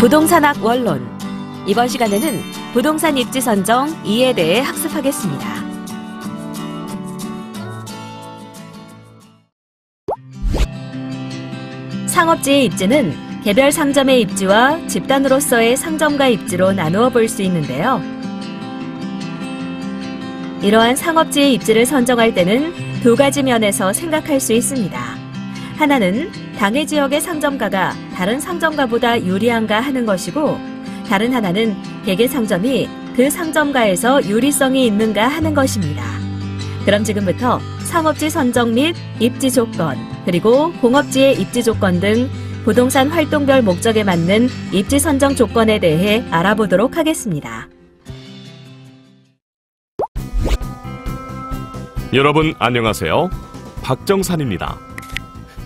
부동산학 원론 이번 시간에는 부동산 입지 선정 2에 대해 학습하겠습니다. 상업지의 입지는 개별 상점의 입지와 집단으로서의 상점과 입지로 나누어 볼 수 있는데요. 이러한 상업지의 입지를 선정할 때는 두 가지 면에서 생각할 수 있습니다. 하나는 당해 지역의 상점가가 다른 상점가보다 유리한가 하는 것이고 다른 하나는 개개 상점이 그 상점가에서 유리성이 있는가 하는 것입니다. 그럼 지금부터 상업지 선정 및 입지 조건, 그리고 공업지의 입지 조건 등 부동산 활동별 목적에 맞는 입지 선정 조건에 대해 알아보도록 하겠습니다. 여러분 안녕하세요. 박정산입니다.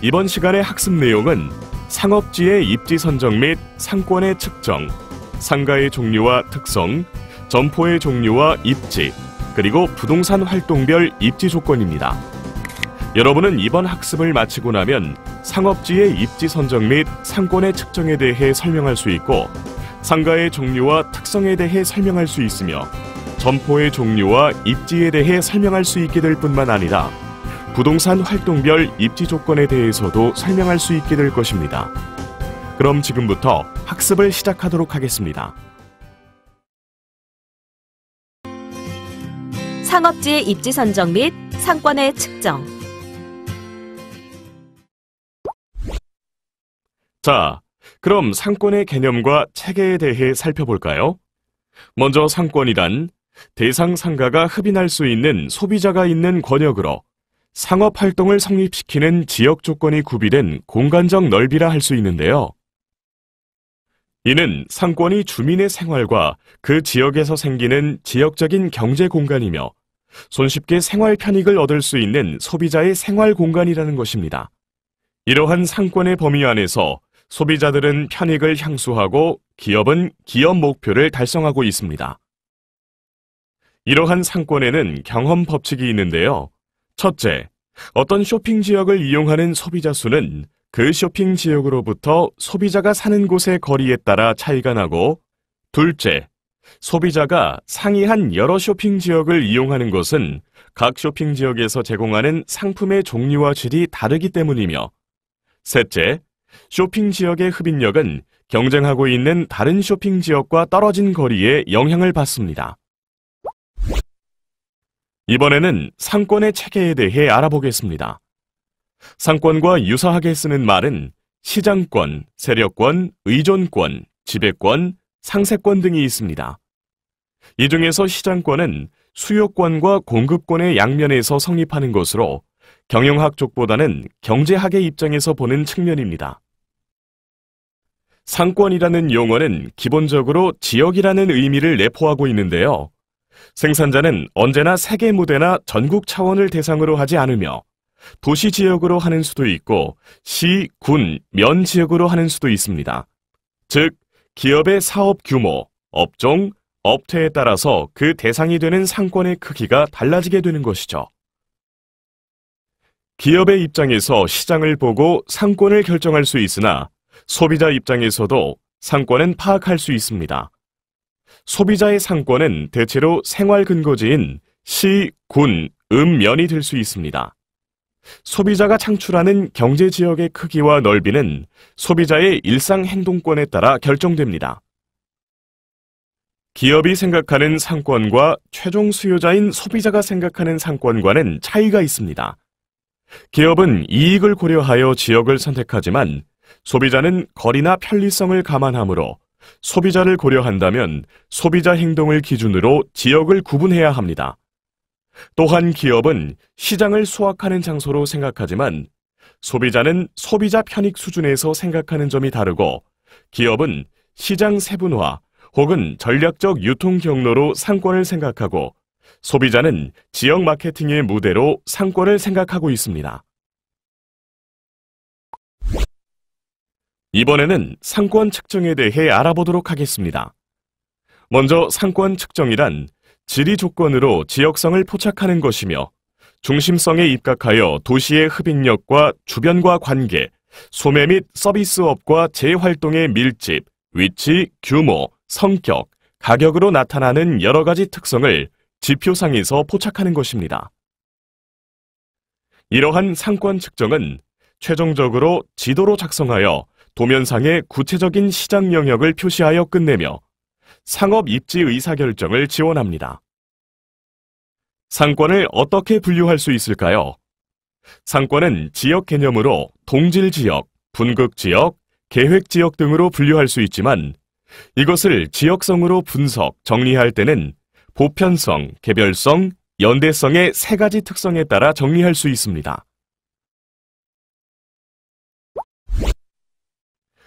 이번 시간의 학습 내용은 상업지의 입지 선정 및 상권의 측정, 상가의 종류와 특성, 점포의 종류와 입지, 그리고 부동산 활동별 입지 조건입니다. 여러분은 이번 학습을 마치고 나면 상업지의 입지 선정 및 상권의 측정에 대해 설명할 수 있고 상가의 종류와 특성에 대해 설명할 수 있으며 점포의 종류와 입지에 대해 설명할 수 있게 될 뿐만 아니라 부동산 활동별 입지 조건에 대해서도 설명할 수 있게 될 것입니다. 그럼 지금부터 학습을 시작하도록 하겠습니다. 상업지의 입지 선정 및 상권의 측정 자, 그럼 상권의 개념과 체계에 대해 살펴볼까요? 먼저 상권이란 대상 상가가 흡인할 수 있는 소비자가 있는 권역으로 상업 활동을 성립시키는 지역 조건이 구비된 공간적 넓이라 할 수 있는데요. 이는 상권이 주민의 생활과 그 지역에서 생기는 지역적인 경제 공간이며 손쉽게 생활 편익을 얻을 수 있는 소비자의 생활 공간이라는 것입니다. 이러한 상권의 범위 안에서 소비자들은 편익을 향수하고 기업은 기업 목표를 달성하고 있습니다. 이러한 상권에는 경험 법칙이 있는데요. 첫째, 어떤 쇼핑 지역을 이용하는 소비자 수는 그 쇼핑 지역으로부터 소비자가 사는 곳의 거리에 따라 차이가 나고 둘째, 소비자가 상이한 여러 쇼핑 지역을 이용하는 곳은각 쇼핑 지역에서 제공하는 상품의 종류와 질이 다르기 때문이며 셋째, 쇼핑 지역의 흡인력은 경쟁하고 있는 다른 쇼핑 지역과 떨어진 거리에 영향을 받습니다. 이번에는 상권의 체계에 대해 알아보겠습니다. 상권과 유사하게 쓰는 말은 시장권, 세력권, 의존권, 지배권, 상세권 등이 있습니다. 이 중에서 시장권은 수요권과 공급권의 양면에서 성립하는 것으로 경영학 쪽보다는 경제학의 입장에서 보는 측면입니다. 상권이라는 용어는 기본적으로 지역이라는 의미를 내포하고 있는데요. 생산자는 언제나 세계 무대나 전국 차원을 대상으로 하지 않으며 도시 지역으로 하는 수도 있고 시, 군, 면 지역으로 하는 수도 있습니다. 즉, 기업의 사업 규모, 업종, 업태에 따라서 그 대상이 되는 상권의 크기가 달라지게 되는 것이죠. 기업의 입장에서 시장을 보고 상권을 결정할 수 있으나 소비자 입장에서도 상권은 파악할 수 있습니다. 소비자의 상권은 대체로 생활 근거지인 시, 군, 읍, 면이 될 수 있습니다. 소비자가 창출하는 경제 지역의 크기와 넓이는 소비자의 일상 행동권에 따라 결정됩니다. 기업이 생각하는 상권과 최종 수요자인 소비자가 생각하는 상권과는 차이가 있습니다. 기업은 이익을 고려하여 지역을 선택하지만 소비자는 거리나 편리성을 감안하므로 소비자를 고려한다면 소비자 행동을 기준으로 지역을 구분해야 합니다. 또한 기업은 시장을 수확하는 장소로 생각하지만 소비자는 소비자 편익 수준에서 생각하는 점이 다르고 기업은 시장 세분화 혹은 전략적 유통 경로로 상권을 생각하고 소비자는 지역 마케팅의 무대로 상권을 생각하고 있습니다. 이번에는 상권 측정에 대해 알아보도록 하겠습니다. 먼저 상권 측정이란 지리 조건으로 지역성을 포착하는 것이며 중심성에 입각하여 도시의 흡입력과 주변과 관계, 소매 및 서비스업과 재활동의 밀집, 위치, 규모, 성격, 가격으로 나타나는 여러 가지 특성을 지표상에서 포착하는 것입니다. 이러한 상권 측정은 최종적으로 지도로 작성하여 도면상의 구체적인 시장 영역을 표시하여 끝내며 상업 입지 의사결정을 지원합니다. 상권을 어떻게 분류할 수 있을까요? 상권은 지역 개념으로 동질지역, 분극지역, 계획지역 등으로 분류할 수 있지만 이것을 지역성으로 분석, 정리할 때는 보편성, 개별성, 연대성의 세 가지 특성에 따라 정리할 수 있습니다.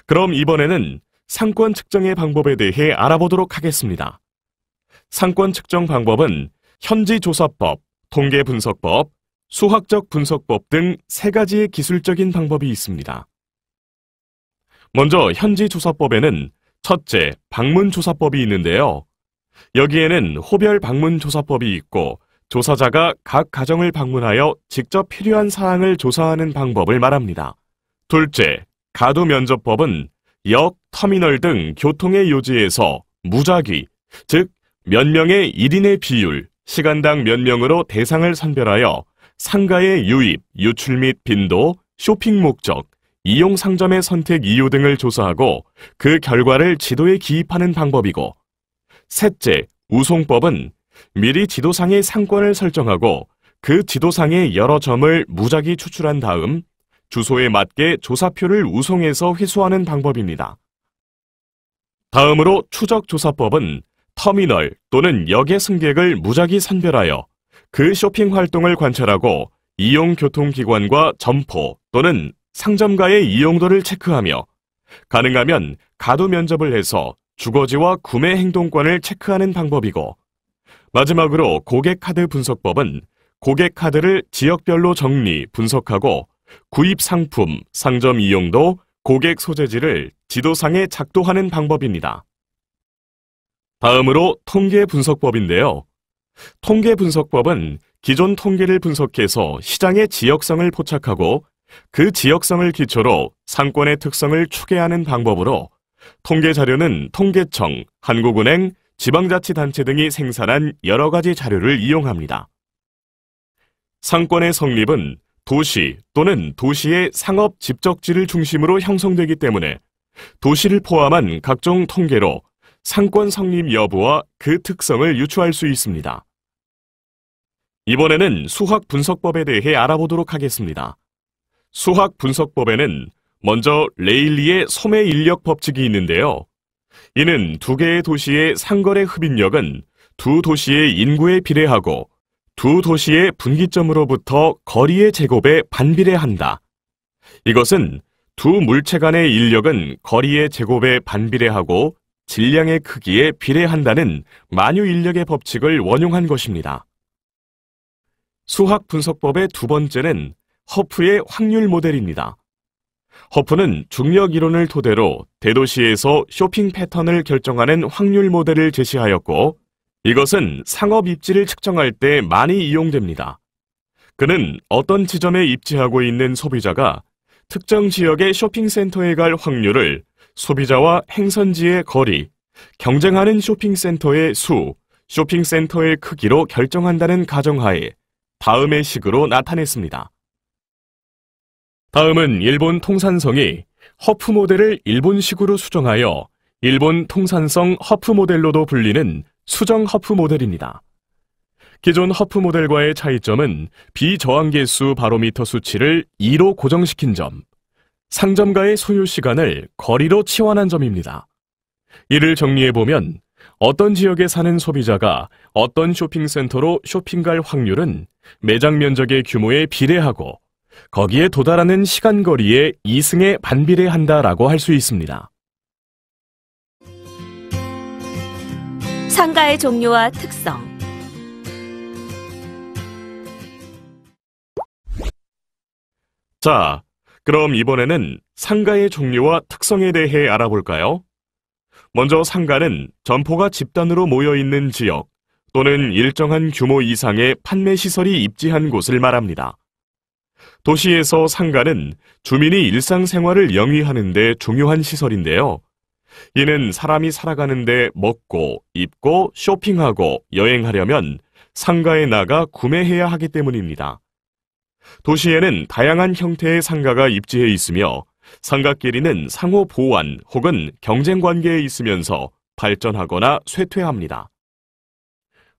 그럼 이번에는 상권 측정의 방법에 대해 알아보도록 하겠습니다. 상권 측정 방법은 현지조사법, 통계분석법, 수학적 분석법 등 세 가지의 기술적인 방법이 있습니다. 먼저 현지조사법에는 첫째, 방문조사법이 있는데요. 여기에는 호별 방문조사법이 있고 조사자가 각 가정을 방문하여 직접 필요한 사항을 조사하는 방법을 말합니다. 둘째, 가두 면접법은 역, 터미널 등 교통의 요지에서 무작위, 즉 몇 명의 1인의 비율, 시간당 몇 명으로 대상을 선별하여 상가의 유입, 유출 및 빈도, 쇼핑 목적, 이용 상점의 선택 이유 등을 조사하고 그 결과를 지도에 기입하는 방법이고 셋째, 우송법은 미리 지도상의 상권을 설정하고 그 지도상의 여러 점을 무작위 추출한 다음 주소에 맞게 조사표를 우송해서 회수하는 방법입니다. 다음으로 추적조사법은 터미널 또는 역의 승객을 무작위 선별하여 그 쇼핑 활동을 관찰하고 이용교통기관과 점포 또는 상점가의 이용도를 체크하며 가능하면 가도 면접을 해서 주거지와 구매 행동권을 체크하는 방법이고 마지막으로 고객카드 분석법은 고객카드를 지역별로 정리, 분석하고 구입 상품, 상점 이용도 고객 소재지를 지도상에 작도하는 방법입니다. 다음으로 통계 분석법인데요. 통계 분석법은 기존 통계를 분석해서 시장의 지역성을 포착하고 그 지역성을 기초로 상권의 특성을 추계하는 방법으로 통계 자료는 통계청, 한국은행, 지방자치단체 등이 생산한 여러 가지 자료를 이용합니다. 상권의 성립은 도시 또는 도시의 상업 집적지를 중심으로 형성되기 때문에 도시를 포함한 각종 통계로 상권 성립 여부와 그 특성을 유추할 수 있습니다. 이번에는 수학 분석법에 대해 알아보도록 하겠습니다. 수학 분석법에는 먼저 레일리의 소매 인력 법칙이 있는데요. 이는 두 개의 도시의 상거래 흡입력은 두 도시의 인구에 비례하고 두 도시의 분기점으로부터 거리의 제곱에 반비례한다. 이것은 두 물체 간의 인력은 거리의 제곱에 반비례하고 질량의 크기에 비례한다는 만유 인력의 법칙을 원용한 것입니다. 수학 분석법의 두 번째는 허프의 확률 모델입니다. 허프는 중력 이론을 토대로 대도시에서 쇼핑 패턴을 결정하는 확률 모델을 제시하였고 이것은 상업 입지를 측정할 때 많이 이용됩니다. 그는 어떤 지점에 입지하고 있는 소비자가 특정 지역의 쇼핑센터에 갈 확률을 소비자와 행선지의 거리, 경쟁하는 쇼핑센터의 수, 쇼핑센터의 크기로 결정한다는 가정하에 다음의 식으로 나타냈습니다. 다음은 일본 통산성이 허프 모델을 일본식으로 수정하여 일본 통산성 허프 모델로도 불리는 수정 허프 모델입니다. 기존 허프 모델과의 차이점은 비저항계수 바로미터 수치를 2로 고정시킨 점, 상점가의 소요 시간을 거리로 치환한 점입니다. 이를 정리해보면 어떤 지역에 사는 소비자가 어떤 쇼핑센터로 쇼핑 갈 확률은 매장 면적의 규모에 비례하고 거기에 도달하는 시간거리에 2승에 반비례한다라고 할 수 있습니다. 상가의 종류와 특성 자, 그럼 이번에는 상가의 종류와 특성에 대해 알아볼까요? 먼저 상가는 점포가 집단으로 모여 있는 지역 또는 일정한 규모 이상의 판매 시설이 입지한 곳을 말합니다. 도시에서 상가는 주민이 일상생활을 영위하는 데 중요한 시설인데요. 이는 사람이 살아가는데 먹고, 입고, 쇼핑하고, 여행하려면 상가에 나가 구매해야 하기 때문입니다. 도시에는 다양한 형태의 상가가 입지해 있으며 상가끼리는 상호 보완 혹은 경쟁 관계에 있으면서 발전하거나 쇠퇴합니다.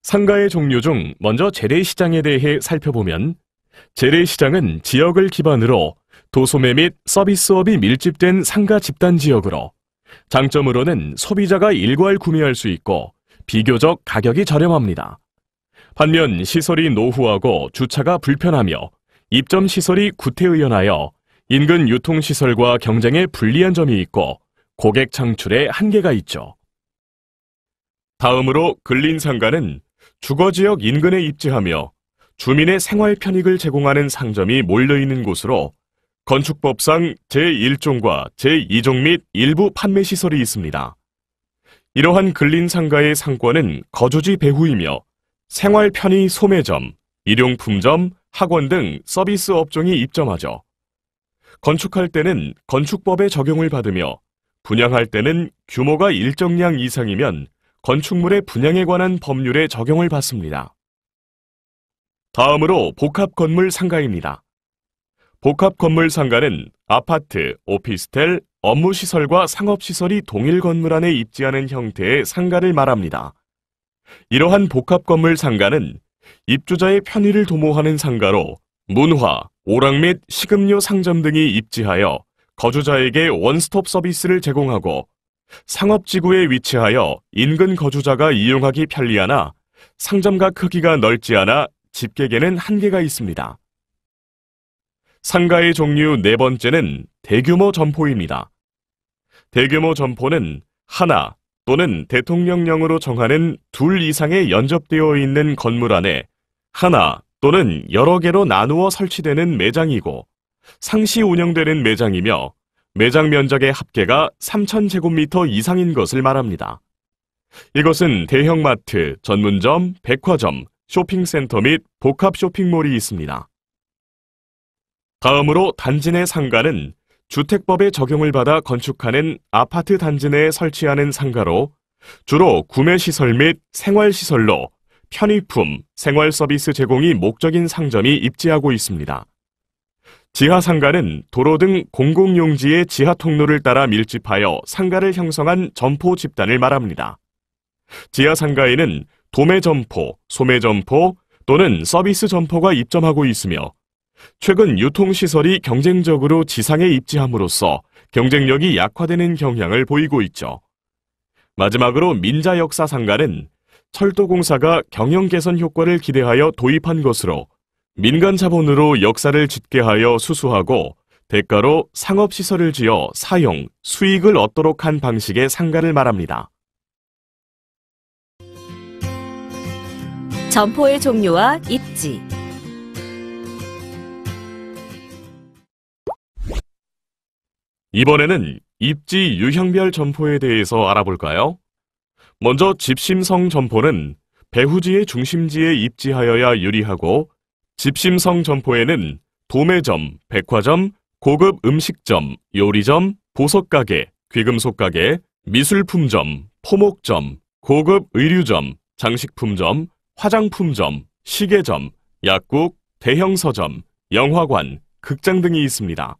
상가의 종류 중 먼저 재래시장에 대해 살펴보면 재래시장은 지역을 기반으로 도소매 및 서비스업이 밀집된 상가 집단 지역으로 장점으로는 소비자가 일괄 구매할 수 있고 비교적 가격이 저렴합니다. 반면 시설이 노후하고 주차가 불편하며 입점 시설이 구태의연하여 인근 유통시설과 경쟁에 불리한 점이 있고 고객 창출에 한계가 있죠. 다음으로 근린상가는 주거지역 인근에 입지하며 주민의 생활 편익을 제공하는 상점이 몰려있는 곳으로 건축법상 제1종과 제2종 및 일부 판매 시설이 있습니다. 이러한 근린 상가의 상권은 거주지 배후이며 생활 편의 소매점, 일용품점, 학원 등 서비스 업종이 입점하죠. 건축할 때는 건축법의 적용을 받으며 분양할 때는 규모가 일정량 이상이면 건축물의 분양에 관한 법률의 적용을 받습니다. 다음으로 복합 건물 상가입니다. 복합건물 상가는 아파트, 오피스텔, 업무시설과 상업시설이 동일 건물 안에 입지하는 형태의 상가를 말합니다. 이러한 복합건물 상가는 입주자의 편의를 도모하는 상가로 문화, 오락 및 식음료 상점 등이 입지하여 거주자에게 원스톱 서비스를 제공하고 상업지구에 위치하여 인근 거주자가 이용하기 편리하나 상점과 크기가 넓지 않아 집객에는 한계가 있습니다. 상가의 종류 네 번째는 대규모 점포입니다. 대규모 점포는 하나 또는 대통령령으로 정하는 둘 이상의 연접되어 있는 건물 안에 하나 또는 여러 개로 나누어 설치되는 매장이고 상시 운영되는 매장이며 매장 면적의 합계가 3,000제곱미터 이상인 것을 말합니다. 이것은 대형마트, 전문점, 백화점, 쇼핑센터 및 복합 쇼핑몰이 있습니다. 다음으로 단지 내 상가는 주택법의 적용을 받아 건축하는 아파트 단지 내에 설치하는 상가로 주로 구매시설 및 생활시설로 편의품, 생활서비스 제공이 목적인 상점이 입지하고 있습니다. 지하 상가는 도로 등 공공용지의 지하 통로를 따라 밀집하여 상가를 형성한 점포 집단을 말합니다. 지하 상가에는 도매 점포, 소매 점포 또는 서비스 점포가 입점하고 있으며 최근 유통시설이 경쟁적으로 지상에 입지함으로써 경쟁력이 약화되는 경향을 보이고 있죠. 마지막으로 민자역사상가는 철도공사가 경영 개선 효과를 기대하여 도입한 것으로 민간 자본으로 역사를 짓게 하여 수수하고 대가로 상업시설을 지어 사용, 수익을 얻도록 한 방식의 상가를 말합니다. 점포의 종류와 입지 이번에는 입지 유형별 점포에 대해서 알아볼까요? 먼저 집심성 점포는 배후지의 중심지에 입지하여야 유리하고 집심성 점포에는 도매점, 백화점, 고급 음식점, 요리점, 보석가게, 귀금속가게, 미술품점, 포목점, 고급 의류점, 장식품점, 화장품점, 시계점, 약국, 대형 서점, 영화관, 극장 등이 있습니다.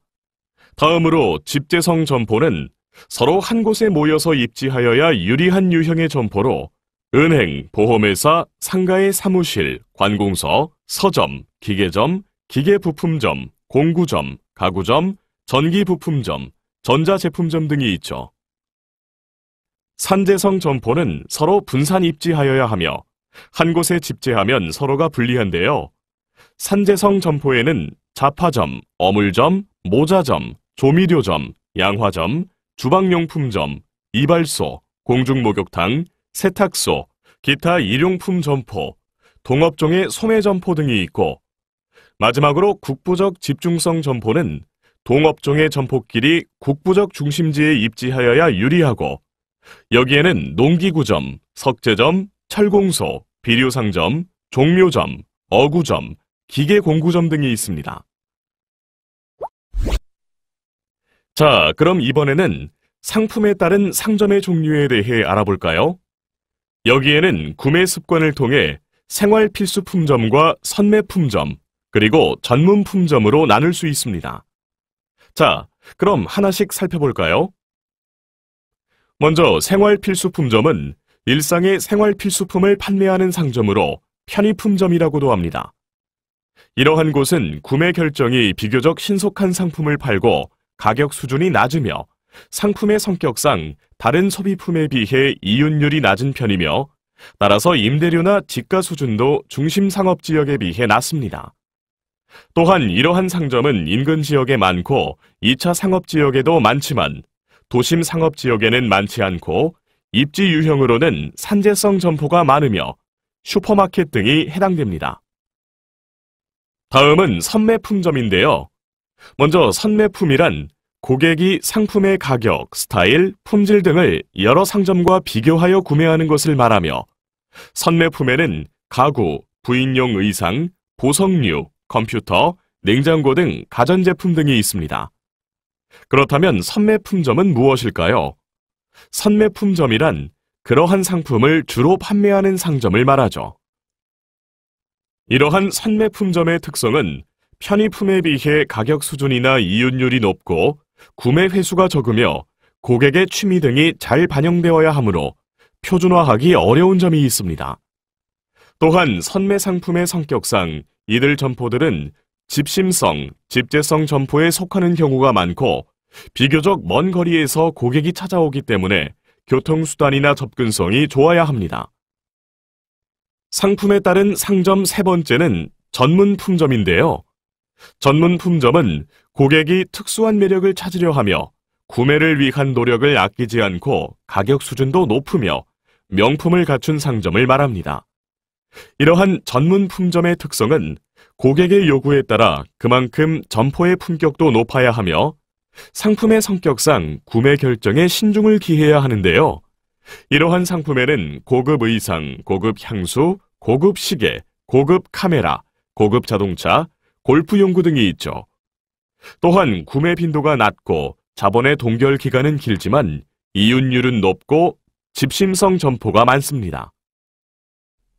다음으로 집재성 점포는 서로 한 곳에 모여서 입지하여야 유리한 유형의 점포로 은행, 보험회사, 상가의 사무실, 관공서, 서점, 기계점, 기계부품점, 공구점, 가구점, 전기부품점, 전자제품점 등이 있죠. 산재성 점포는 서로 분산 입지하여야 하며 한 곳에 집재하면 서로가 불리한데요. 산재성 점포에는 자파점, 어물점, 모자점, 조미료점, 양화점, 주방용품점, 이발소, 공중목욕탕, 세탁소, 기타 일용품 점포, 동업종의 소매 점포 등이 있고 마지막으로 국부적 집중성 점포는 동업종의 점포끼리 국부적 중심지에 입지하여야 유리하고 여기에는 농기구점, 석재점, 철공소, 비료상점, 종묘점, 어구점, 기계공구점 등이 있습니다. 자, 그럼 이번에는 상품에 따른 상점의 종류에 대해 알아볼까요? 여기에는 구매 습관을 통해 생활 필수 품점과 선매 품점, 그리고 전문 품점으로 나눌 수 있습니다. 자, 그럼 하나씩 살펴볼까요? 먼저 생활 필수 품점은 일상의 생활 필수품을 판매하는 상점으로 편의품점이라고도 합니다. 이러한 곳은 구매 결정이 비교적 신속한 상품을 팔고 가격 수준이 낮으며 상품의 성격상 다른 소비품에 비해 이윤율이 낮은 편이며 따라서 임대료나 집가 수준도 중심 상업 지역에 비해 낮습니다. 또한 이러한 상점은 인근 지역에 많고 2차 상업 지역에도 많지만 도심 상업 지역에는 많지 않고 입지 유형으로는 산재성 점포가 많으며 슈퍼마켓 등이 해당됩니다. 다음은 선매품점인데요. 먼저 선매품이란 고객이 상품의 가격, 스타일, 품질 등을 여러 상점과 비교하여 구매하는 것을 말하며 선매품에는 가구, 부인용 의상, 보석류, 컴퓨터, 냉장고 등 가전제품 등이 있습니다. 그렇다면 선매품점은 무엇일까요? 선매품점이란 그러한 상품을 주로 판매하는 상점을 말하죠. 이러한 선매품점의 특성은 편의품에 비해 가격 수준이나 이윤율이 높고 구매 횟수가 적으며 고객의 취미 등이 잘 반영되어야 하므로 표준화하기 어려운 점이 있습니다. 또한 선매 상품의 성격상 이들 점포들은 집심성, 집재성 점포에 속하는 경우가 많고 비교적 먼 거리에서 고객이 찾아오기 때문에 교통수단이나 접근성이 좋아야 합니다. 상품에 따른 상점 세 번째는 전문 품점인데요. 전문 품점은 고객이 특수한 매력을 찾으려 하며 구매를 위한 노력을 아끼지 않고 가격 수준도 높으며 명품을 갖춘 상점을 말합니다. 이러한 전문 품점의 특성은 고객의 요구에 따라 그만큼 점포의 품격도 높아야 하며 상품의 성격상 구매 결정에 신중을 기해야 하는데요. 이러한 상품에는 고급 의상, 고급 향수, 고급 시계, 고급 카메라, 고급 자동차, 골프 용구 등이 있죠. 또한 구매 빈도가 낮고 자본의 동결 기간은 길지만 이윤율은 높고 집심성 점포가 많습니다.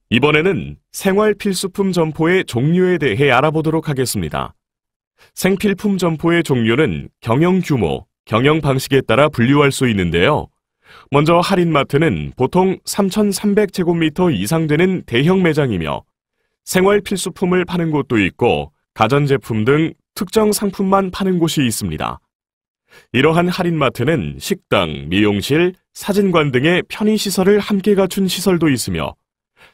이번에는 생활 필수품 점포의 종류에 대해 알아보도록 하겠습니다. 생필품 점포의 종류는 경영 규모, 경영 방식에 따라 분류할 수 있는데요. 먼저 할인마트는 보통 3,300제곱미터 이상 되는 대형 매장이며 생활 필수품을 파는 곳도 있고 가전제품 등 특정 상품만 파는 곳이 있습니다. 이러한 할인마트는 식당, 미용실, 사진관 등의 편의시설을 함께 갖춘 시설도 있으며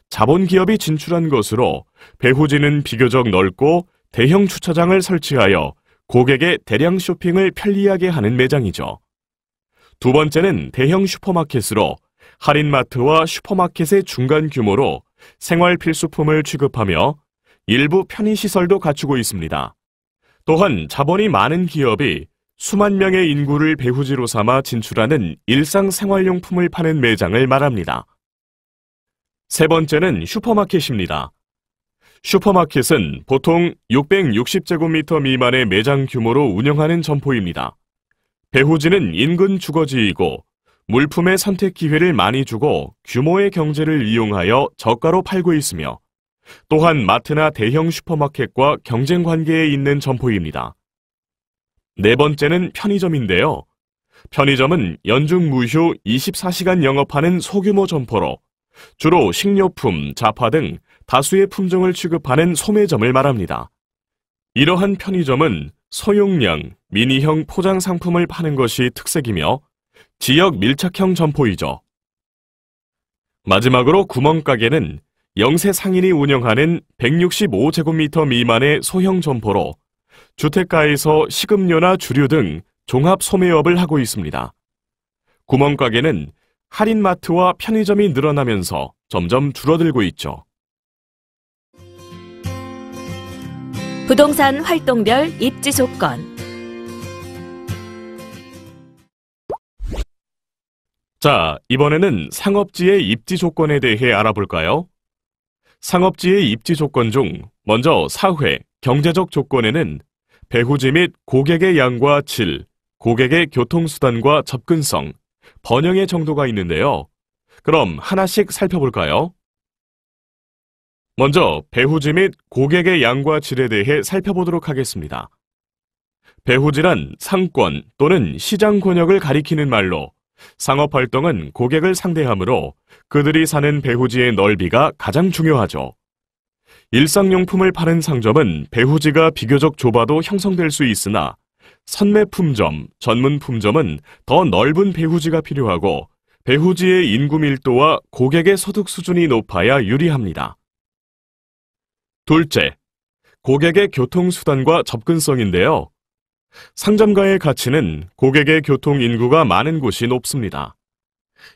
자본기업이 진출한 것으로 배후지는 비교적 넓고 대형 주차장을 설치하여 고객의 대량 쇼핑을 편리하게 하는 매장이죠. 두 번째는 대형 슈퍼마켓으로 할인마트와 슈퍼마켓의 중간 규모로 생활 필수품을 취급하며 일부 편의시설도 갖추고 있습니다. 또한 자본이 많은 기업이 수만 명의 인구를 배후지로 삼아 진출하는 일상생활용품을 파는 매장을 말합니다. 세 번째는 슈퍼마켓입니다. 슈퍼마켓은 보통 660제곱미터 미만의 매장 규모로 운영하는 점포입니다. 배후지는 인근 주거지이고 물품의 선택 기회를 많이 주고 규모의 경제를 이용하여 저가로 팔고 있으며 또한 마트나 대형 슈퍼마켓과 경쟁 관계에 있는 점포입니다. 네 번째는 편의점인데요. 편의점은 연중 무휴 24시간 영업하는 소규모 점포로 주로 식료품, 자파 등 다수의 품종을 취급하는 소매점을 말합니다. 이러한 편의점은 소용량, 미니형 포장 상품을 파는 것이 특색이며 지역 밀착형 점포이죠. 마지막으로 구멍가게는 영세 상인이 운영하는 165제곱미터 미만의 소형 점포로 주택가에서 식음료나 주류 등 종합 소매업을 하고 있습니다. 구멍가게는 할인마트와 편의점이 늘어나면서 점점 줄어들고 있죠. 부동산 활동별 입지 조건 자, 이번에는 상업지의 입지 조건에 대해 알아볼까요? 상업지의 입지 조건 중 먼저 사회, 경제적 조건에는 배후지 및 고객의 양과 질, 고객의 교통수단과 접근성, 번영의 정도가 있는데요. 그럼 하나씩 살펴볼까요? 먼저 배후지 및 고객의 양과 질에 대해 살펴보도록 하겠습니다. 배후지란 상권 또는 시장 권역을 가리키는 말로 상업 활동은 고객을 상대하므로 그들이 사는 배후지의 넓이가 가장 중요하죠. 일상용품을 파는 상점은 배후지가 비교적 좁아도 형성될 수 있으나 선매품점, 전문품점은 더 넓은 배후지가 필요하고 배후지의 인구 밀도와 고객의 소득 수준이 높아야 유리합니다. 둘째, 고객의 교통수단과 접근성인데요. 상점가의 가치는 고객의 교통인구가 많은 곳이 높습니다.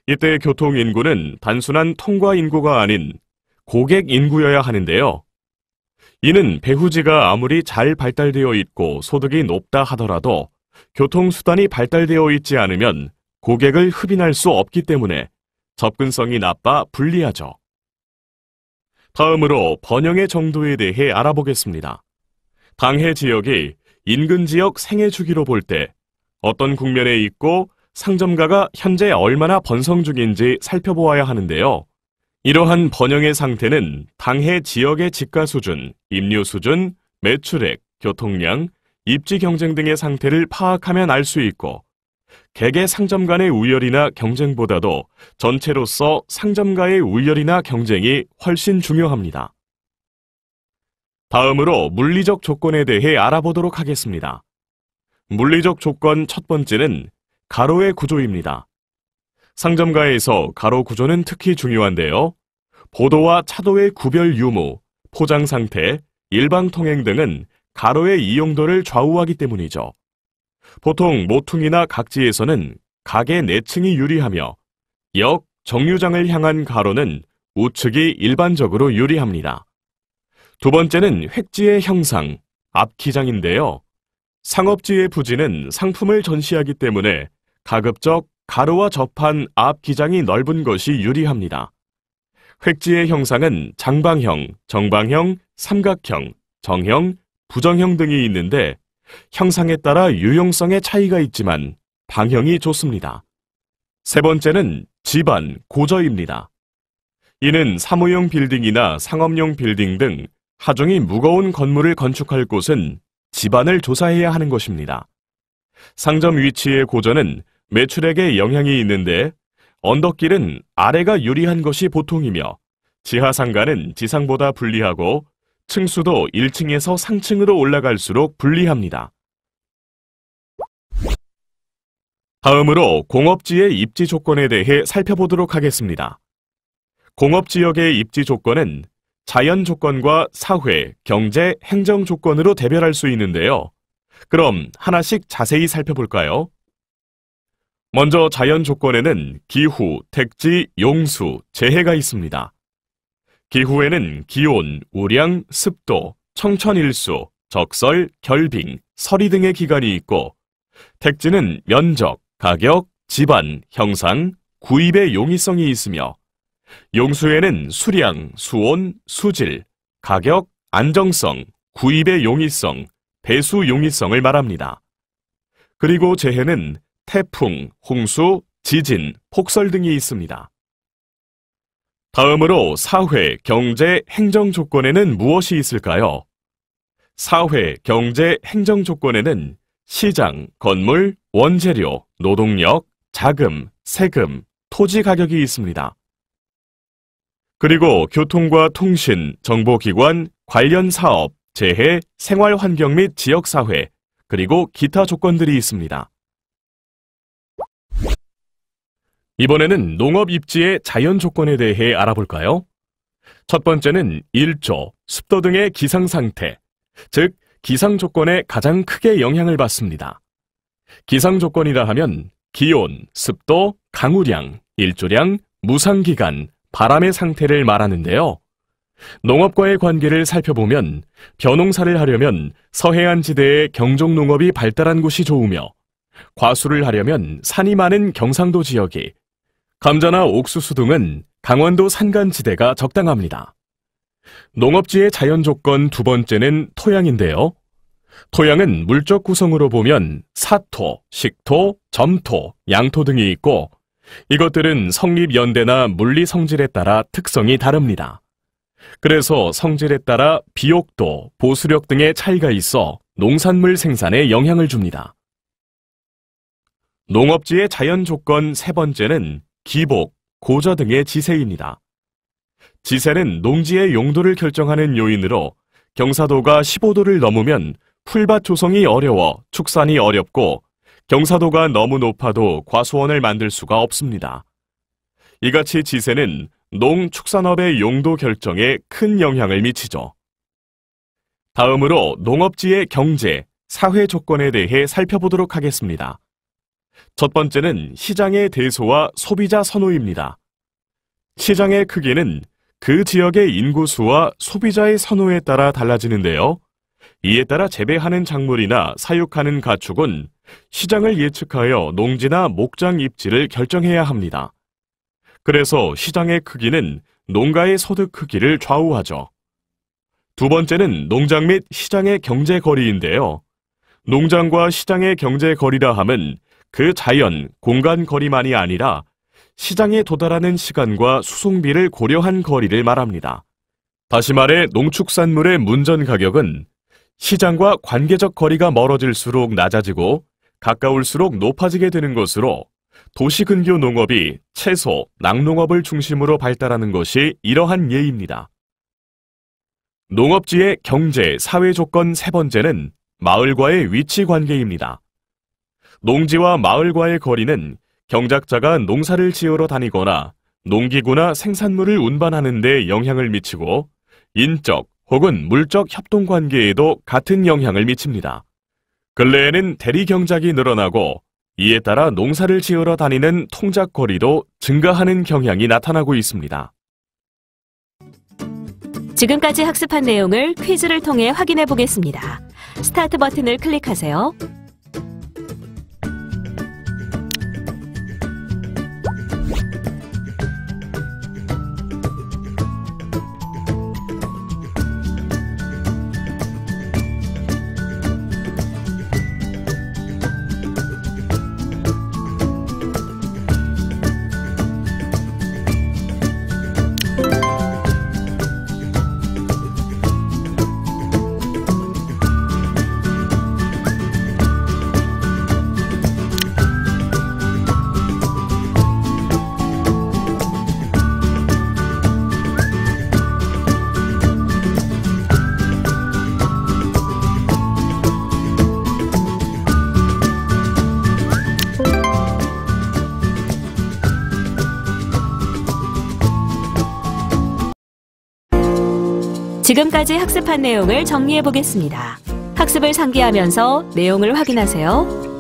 이때 교통인구는 단순한 통과인구가 아닌 고객인구여야 하는데요. 이는 배후지가 아무리 잘 발달되어 있고 소득이 높다 하더라도 교통수단이 발달되어 있지 않으면 고객을 흡인할 수 없기 때문에 접근성이 나빠 불리하죠. 다음으로 번영의 정도에 대해 알아보겠습니다. 당해 지역이 인근 지역 생애 주기로 볼 때 어떤 국면에 있고 상점가가 현재 얼마나 번성 중인지 살펴보아야 하는데요. 이러한 번영의 상태는 당해 지역의 집가 수준, 임류 수준, 매출액, 교통량, 입지 경쟁 등의 상태를 파악하면 알 수 있고 개개 상점 간의 우열이나 경쟁보다도 전체로서 상점가의 우열이나 경쟁이 훨씬 중요합니다. 다음으로 물리적 조건에 대해 알아보도록 하겠습니다. 물리적 조건 첫 번째는 가로의 구조입니다. 상점가에서 가로 구조는 특히 중요한데요. 보도와 차도의 구별 유무, 포장 상태, 일방 통행 등은 가로의 이용도를 좌우하기 때문이죠. 보통 모퉁이나 각지에서는 각의 내층이 유리하며 역, 정류장을 향한 가로는 우측이 일반적으로 유리합니다. 두 번째는 획지의 형상, 앞기장인데요. 상업지의 부지는 상품을 전시하기 때문에 가급적 가로와 접한 앞기장이 넓은 것이 유리합니다. 획지의 형상은 장방형, 정방형, 삼각형, 정형, 부정형 등이 있는데 형상에 따라 유용성의 차이가 있지만 방형이 좋습니다. 세 번째는 집안, 고저입니다. 이는 사무용 빌딩이나 상업용 빌딩 등 하종이 무거운 건물을 건축할 곳은 집안을 조사해야 하는 것입니다. 상점 위치의 고전은 매출액에 영향이 있는데 언덕길은 아래가 유리한 것이 보통이며 지하상가는 지상보다 불리하고 층수도 1층에서 상층으로 올라갈수록 불리합니다. 다음으로 공업지의 입지 조건에 대해 살펴보도록 하겠습니다. 공업지역의 입지 조건은 자연 조건과 사회, 경제, 행정 조건으로 대별할 수 있는데요. 그럼 하나씩 자세히 살펴볼까요? 먼저 자연 조건에는 기후, 택지, 용수, 재해가 있습니다. 기후에는 기온, 우량, 습도, 청천일수, 적설, 결빙, 서리 등의 기간이 있고 택지는 면적, 가격, 집안, 형상, 구입의 용이성이 있으며 용수에는 수량, 수온, 수질, 가격, 안정성, 구입의 용이성, 배수 용이성을 말합니다. 그리고 재해는 태풍, 홍수, 지진, 폭설 등이 있습니다. 다음으로 사회, 경제, 행정 조건에는 무엇이 있을까요? 사회, 경제, 행정 조건에는 시장, 건물, 원재료, 노동력, 자금, 세금, 토지 가격이 있습니다. 그리고 교통과 통신, 정보기관, 관련 사업, 재해, 생활환경 및 지역사회, 그리고 기타 조건들이 있습니다. 이번에는 농업 입지의 자연 조건에 대해 알아볼까요? 첫 번째는 일조, 습도 등의 기상상태, 즉 기상 조건에 가장 크게 영향을 받습니다. 기상 조건이라 하면 기온, 습도, 강우량, 일조량, 무상기간, 바람의 상태를 말하는데요. 농업과의 관계를 살펴보면 벼농사를 하려면 서해안 지대의 경종농업이 발달한 곳이 좋으며 과수를 하려면 산이 많은 경상도 지역이 감자나 옥수수 등은 강원도 산간지대가 적당합니다. 농업지의 자연 조건 두 번째는 토양인데요. 토양은 물적 구성으로 보면 사토, 식토, 점토, 양토 등이 있고 이것들은 성립연대나 물리 성질에 따라 특성이 다릅니다. 그래서 성질에 따라 비옥도, 보수력 등의 차이가 있어 농산물 생산에 영향을 줍니다. 농업지의 자연 조건 세 번째는 기복, 고저 등의 지세입니다. 지세는 농지의 용도를 결정하는 요인으로 경사도가 15도를 넘으면 풀밭 조성이 어려워 축산이 어렵고 경사도가 너무 높아도 과수원을 만들 수가 없습니다. 이같이 지세는 농축산업의 용도 결정에 큰 영향을 미치죠. 다음으로 농업지의 경제, 사회 조건에 대해 살펴보도록 하겠습니다. 첫 번째는 시장의 대소와 소비자 선호입니다. 시장의 크기는 그 지역의 인구수와 소비자의 선호에 따라 달라지는데요. 이에 따라 재배하는 작물이나 사육하는 가축은 시장을 예측하여 농지나 목장 입지를 결정해야 합니다. 그래서 시장의 크기는 농가의 소득 크기를 좌우하죠. 두 번째는 농장 및 시장의 경제 거리인데요. 농장과 시장의 경제 거리라 함은 그 자연, 공간 거리만이 아니라 시장에 도달하는 시간과 수송비를 고려한 거리를 말합니다. 다시 말해 농축산물의 문전 가격은 시장과 관계적 거리가 멀어질수록 낮아지고 가까울수록 높아지게 되는 것으로 도시 근교 농업이 채소, 낙농업을 중심으로 발달하는 것이 이러한 예입니다. 농업지의 경제, 사회 조건 세 번째는 마을과의 위치 관계입니다. 농지와 마을과의 거리는 경작자가 농사를 지으러 다니거나 농기구나 생산물을 운반하는 데 영향을 미치고 인적 혹은 물적 협동관계에도 같은 영향을 미칩니다. 근래에는 대리 경작이 늘어나고 이에 따라 농사를 지으러 다니는 통작 거리도 증가하는 경향이 나타나고 있습니다. 지금까지 학습한 내용을 퀴즈를 통해 확인해 보겠습니다. 스타트 버튼을 클릭하세요. 지금까지 학습한 내용을 정리해 보겠습니다. 학습을 상기하면서 내용을 확인하세요.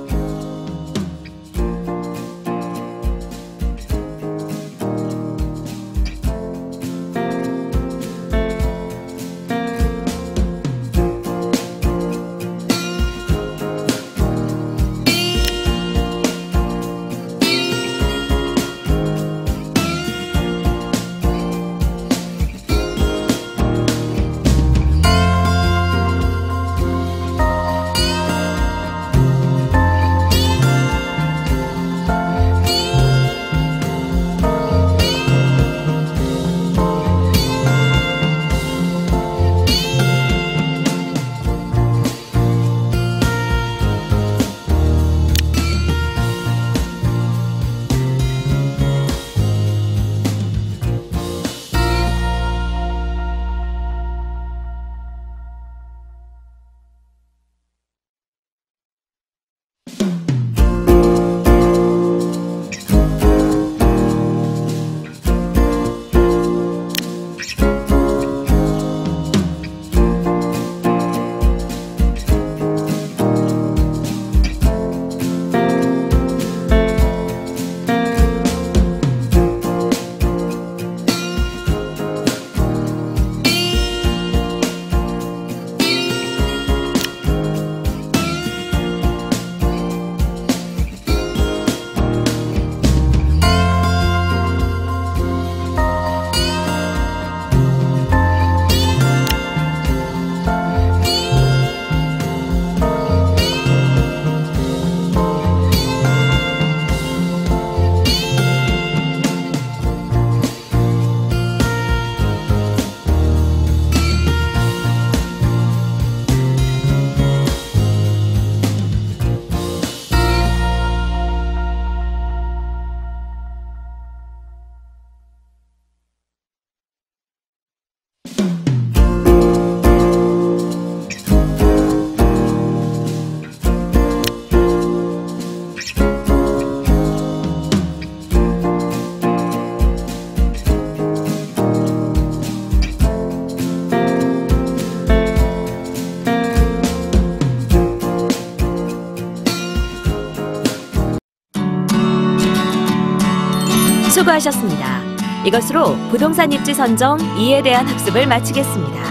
하셨습니다. 이것으로 부동산 입지 선정 2에 대한 학습을 마치겠습니다.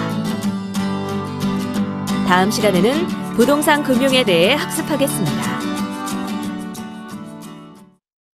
다음 시간에는 부동산 금융에 대해 학습하겠습니다.